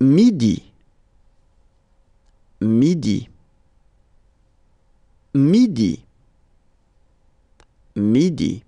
midi, midi, midi, midi.